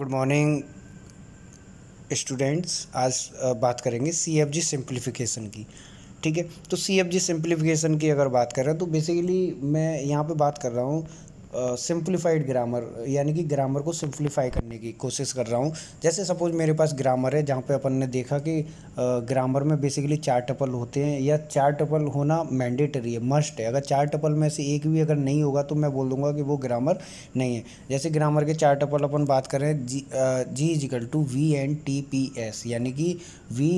Good morning students आज बात करेंगे सी एफ जी सिंप्लीफिकेशन की ठीक है तो सी एफ जी सिंप्लीफिकेशन की अगर बात करें तो बेसिकली मैं यहाँ पे बात कर रहा हूँ सिंप्लीफाइड ग्रामर यानी कि ग्रामर को सिंप्लीफाई करने की कोशिश कर रहा हूँ जैसे सपोज मेरे पास ग्रामर है जहाँ पे अपन ने देखा कि ग्रामर में बेसिकली चार टपल होते हैं या चार टपल होना मैंडेटरी है मस्ट है अगर चार टपल में से एक भी अगर नहीं होगा तो मैं बोल दूंगा कि वो ग्रामर नहीं है जैसे ग्रामर के चार टपल अपन बात करें G G equal to V N T P S यानी कि वी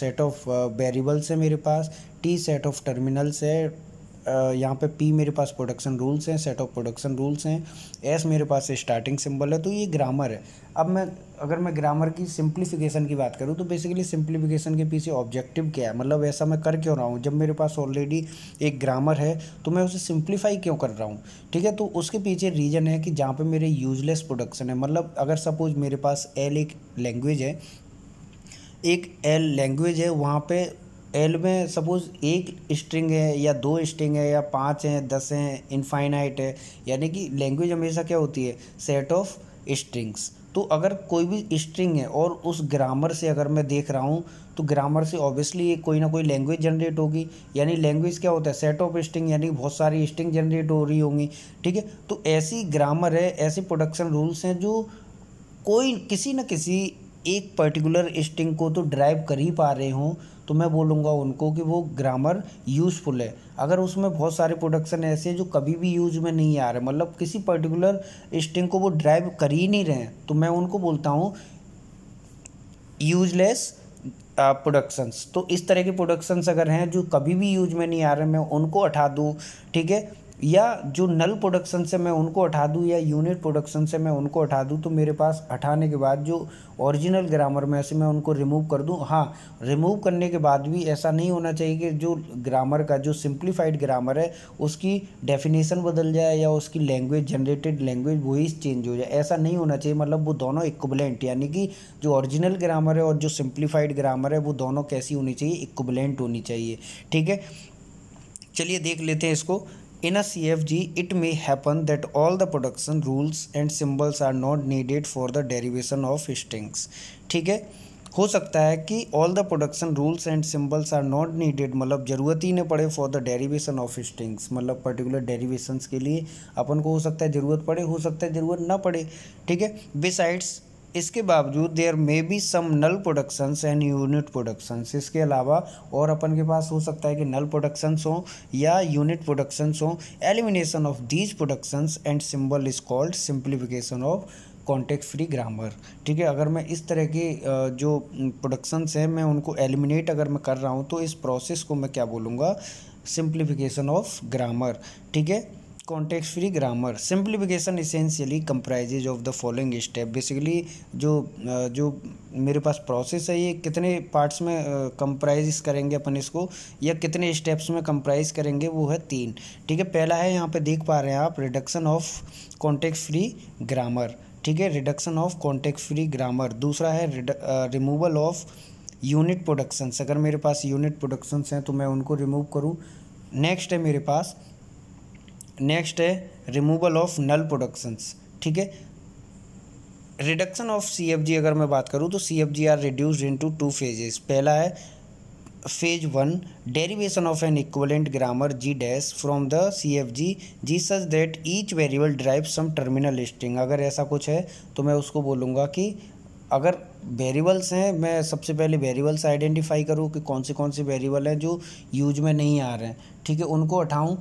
सेट ऑफ वेरिएबल्स है मेरे पास टी सेट ऑफ टर्मिनल्स है यहाँ पे पी मेरे पास प्रोडक्शन रूल्स हैं सेट ऑफ प्रोडक्शन रूल्स हैं एस मेरे पास स्टार्टिंग सिंबल है तो ये ग्रामर है अब मैं अगर मैं ग्रामर की सिंप्लीफिकेशन की बात करूँ तो बेसिकली सिंप्लीफिकेशन के पीछे ऑब्जेक्टिव क्या है मतलब ऐसा मैं कर क्यों रहा हूँ जब मेरे पास ऑलरेडी एक ग्रामर है तो मैं उसे सिंप्लीफाई क्यों कर रहा हूँ ठीक है तो उसके पीछे रीज़न है कि जहाँ पर मेरे यूजलेस प्रोडक्शन है मतलब अगर सपोज मेरे पास एल एक लैंग्वेज है एक एल लैंग्वेज है वहाँ पे एल में सपोज़ एक स्ट्रिंग है या दो स्ट्रिंग है या पाँच हैं दस हैं इनफाइनाइट है यानी कि लैंग्वेज हमेशा क्या होती है सेट ऑफ स्ट्रिंग्स तो अगर कोई भी स्ट्रिंग है और उस ग्रामर से अगर मैं देख रहा हूँ तो ग्रामर से ऑब्वियसली कोई ना कोई लैंग्वेज जनरेट होगी यानी लैंग्वेज क्या होता है सेट ऑफ स्ट्रिंग यानी बहुत सारी स्ट्रिंग जनरेट हो रही होंगी ठीक है तो ऐसी ग्रामर है ऐसे प्रोडक्शन रूल्स हैं जो कोई किसी न किसी एक पर्टिकुलर स्ट्रिंग को तो ड्राइव कर ही पा रहे हों तो मैं बोलूँगा उनको कि वो ग्रामर यूज़फुल है अगर उसमें बहुत सारे प्रोडक्शन ऐसे हैं जो कभी भी यूज में नहीं आ रहे मतलब किसी पर्टिकुलर स्ट्रिंग को वो ड्राइव कर ही नहीं रहे हैं तो मैं उनको बोलता हूँ यूजलेस प्रोडक्शंस तो इस तरह के प्रोडक्शंस अगर हैं जो कभी भी यूज में नहीं आ रहे मैं उनको हटा दूँ ठीक है या जो नल प्रोडक्शन से मैं उनको हटा दूँ या यूनिट प्रोडक्शन से मैं उनको हटा दूँ तो मेरे पास हटाने के बाद जो ओरिजिनल ग्रामर में से मैं उनको रिमूव कर दूँ हाँ रिमूव करने के बाद भी ऐसा नहीं होना चाहिए कि जो ग्रामर का जो सिंप्लीफाइड ग्रामर है उसकी डेफिनेशन बदल जाए या उसकी लैंग्वेज जनरेटेड लैंग्वेज वही चेंज हो जाए ऐसा नहीं होना चाहिए मतलब वो दोनों इक्वलेंट यानी कि जो ऑरिजिनल ग्रामर है और जो सिंप्लीफाइड ग्रामर है वो दोनों कैसी होनी चाहिए इक्वलेंट होनी चाहिए ठीक है चलिए देख लेते हैं इसको In a CFG, it may happen that all the production rules and symbols are not needed for the derivation of strings. ठीक है हो सकता है कि all the production rules and symbols are not needed मतलब ज़रूरत ही नहीं पड़े for the derivation of strings मतलब पर्टिकुलर डेरिवेशंस के लिए अपन को हो सकता है ज़रूरत पड़े हो सकता है ज़रूरत ना पड़े ठीक है बिसाइड्स इसके बावजूद there may be some null productions and unit productions इसके अलावा और अपन के पास हो सकता है कि नल प्रोडक्शंस हों या यूनिट प्रोडक्शंस हों elimination of these productions and symbol is called simplification of context free grammar ठीक है अगर मैं इस तरह के जो प्रोडक्शंस हैं मैं उनको एलिमिनेट अगर मैं कर रहा हूँ तो इस प्रोसेस को मैं क्या बोलूँगा सिंप्लीफिकेशन ऑफ ग्रामर ठीक है context free grammar simplification essentially comprises of the following step basically जो जो मेरे पास प्रोसेस है ये कितने पार्ट्स में कंप्राइज करेंगे अपन इसको या कितने स्टेप्स में कंप्राइज करेंगे वो है तीन ठीक है पहला है यहाँ पे देख पा रहे हैं आप reduction of context free grammar ठीक है reduction of context free grammar दूसरा है रिमूवल ऑफ यूनिट प्रोडक्शंस अगर मेरे पास यूनिट प्रोडक्शंस हैं तो मैं उनको रिमूव करूँ नेक्स्ट है मेरे पास नेक्स्ट है रिमूवल ऑफ नल प्रोडक्शंस ठीक है reduction of C F G अगर मैं बात करूँ तो C F G are reduce in two phases पहला है phase one derivation of an equivalent grammar G dash from the C F G G such that each variable derive some terminal string अगर ऐसा कुछ है तो मैं उसको बोलूँगा कि अगर वेरिएबल्स हैं मैं सबसे पहले वेरिएबल्स आइडेंटिफाई करूँ कि कौन से कौन से वेरिएबल हैं जो यूज में नहीं आ रहे हैं ठीक है उनको उठाऊँ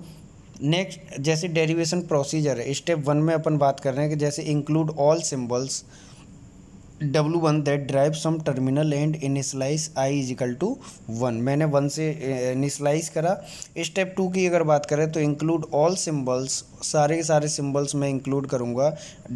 नेक्स्ट जैसे डेरिवेशन प्रोसीजर है स्टेप वन में अपन बात कर रहे हैं कि जैसे include all symbols W one that derive some terminal and initialise I equal to one मैंने वन से इनिशलाइज eh, करा स्टेप टू की अगर बात करें तो इंक्लूड ऑल सिंबल्स सारे के सारे सिम्बल्स मैं इंक्लूड करूँगा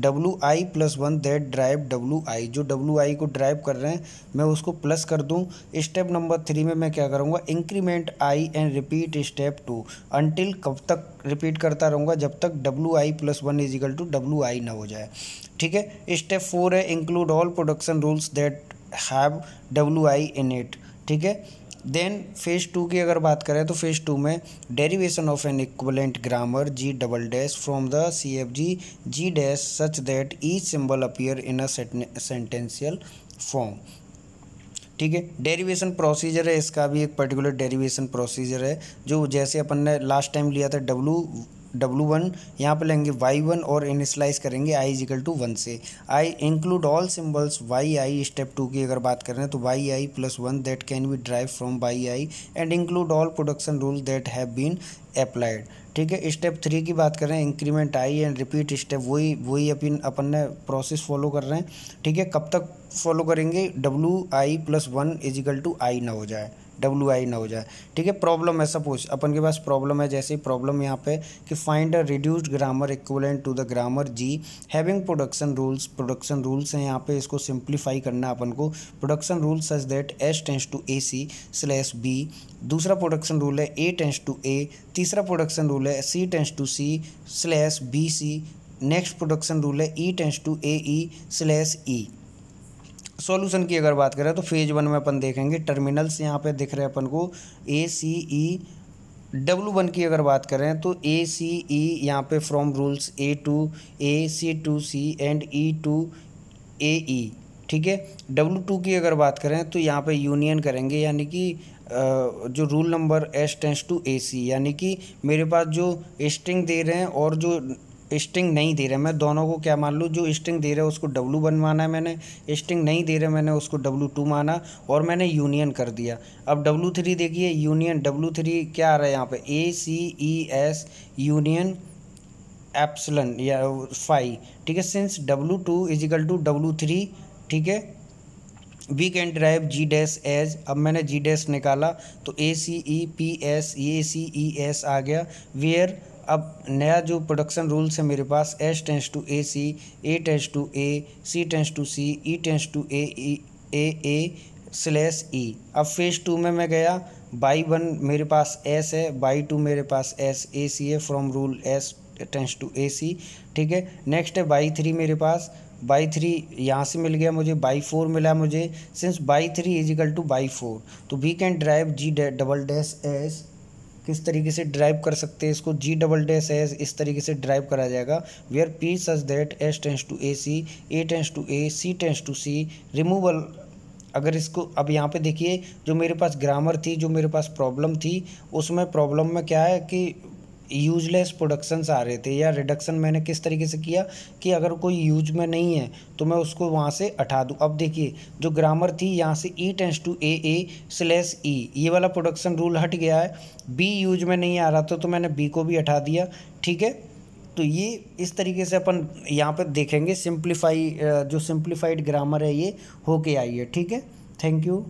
W I plus one that derive W I जो डब्ल्यू आई को ड्राइव कर रहे हैं मैं उसको प्लस कर दूँ स्टेप नंबर थ्री में मैं क्या करूँगा increment I and repeat step two until कब तक रिपीट करता रहूँगा जब तक W I plus one equal to W I ना हो जाए ठीक है स्टेप फोर है include all production rules that have W I in it ठीक है देन फेज़ टू की अगर बात करें तो फेज़ टू में derivation of an equivalent grammar G double dash from the C F G G dash such that each symbol appear in a sentential form ठीक है डेरिवेशन प्रोसीजर है इसका भी एक पर्टिकुलर डेरिवेशन प्रोसीजर है जो जैसे अपन ने लास्ट टाइम लिया था डब्लू डब्लू वन यहाँ पर लेंगे वाई वन और इनिशलाइज करेंगे आई इजिकल टू वन से I include all symbols Y I step two की अगर बात करें तो Y I plus one that can be derive from Y I and include all production rule that have been applied ठीक है step three की बात करें increment I and repeat step वही वही अपन अपन ने प्रोसेस फॉलो कर रहे हैं ठीक है कब तक फॉलो करेंगे W I plus one equal to I ना हो जाए डब्ल्यू आई ना हो जाए ठीक है प्रॉब्लम है सपोज अपन के पास प्रॉब्लम है जैसे ही प्रॉब्लम यहाँ पे कि find a reduced grammar equivalent to the grammar G having production rules production rules हैं यहाँ पे इसको सिंप्लीफाई करना अपन को production rules such that S tends to A C slash B दूसरा प्रोडक्शन रूल है ए टेंस टू ए तीसरा प्रोडक्शन रूल है C tends to C slash B C next production rule है E tends to A E slash E solution की अगर बात करें तो फेज़ वन में अपन देखेंगे टर्मिनल्स यहाँ पे दिख रहे हैं अपन को ए सी ई डब्लू वन की अगर बात करें तो ए सी ई यहाँ पे from rules A to A C to C and E to A E ठीक है डब्लू टू की अगर बात करें तो यहाँ पे यूनियन करेंगे यानी कि जो rule number S tends to A C यानी कि मेरे पास जो स्ट्रिंग दे रहे हैं और जो स्ट्रिंग नहीं दे रहे मैं दोनों को क्या मान लूँ जो स्ट्रिंग दे रहे उसको डब्लू वन माना है मैंने स्ट्रिंग नहीं दे रहे मैंने उसको डब्लू टू माना और मैंने यूनियन कर दिया अब डब्लू थ्री देखिए यूनियन डब्लू थ्री क्या आ रहा है यहाँ पे A C E S union epsilon या फाइव ठीक है since W two equal to W three ठीक है we can derive G dash as अब मैंने जी डैस निकाला तो A C E P S A C E S आ गया वेयर अब नया जो प्रोडक्शन रूल्स है मेरे पास S tends to A C A tends to A C tends to C E tends to A A A slash E अब phase two में मैं गया बाई वन मेरे पास एस है बाई टू मेरे पास एस ए सी है from rule S tends to A C ठीक है नेक्स्ट है बाई थ्री मेरे पास बाई थ्री यहाँ से मिल गया मुझे बाई फोर मिला मुझे since Y three equal to Y four तो we can derive G double dash S किस तरीके से ड्राइव कर सकते हैं इसको जी डबल डे एस इस तरीके से ड्राइव करा जाएगा where P such that S tends to A C A tends to A C tends to C removal अगर इसको अब यहाँ पे देखिए जो मेरे पास ग्रामर थी जो मेरे पास प्रॉब्लम थी उसमें प्रॉब्लम में क्या है कि यूजलेस प्रोडक्शंस आ रहे थे या रिडक्शन मैंने किस तरीके से किया कि अगर कोई यूज में नहीं है तो मैं उसको वहाँ से हटा दूँ अब देखिए जो ग्रामर थी यहाँ से E tends to A A slash E ये वाला प्रोडक्शन रूल हट गया है बी यूज में नहीं आ रहा था तो मैंने बी को भी हटा दिया ठीक है तो ये इस तरीके से अपन यहाँ पर देखेंगे सिंप्लीफाई जो सिंप्लीफाइड ग्रामर है ये होके आई है ठीक है थैंक यू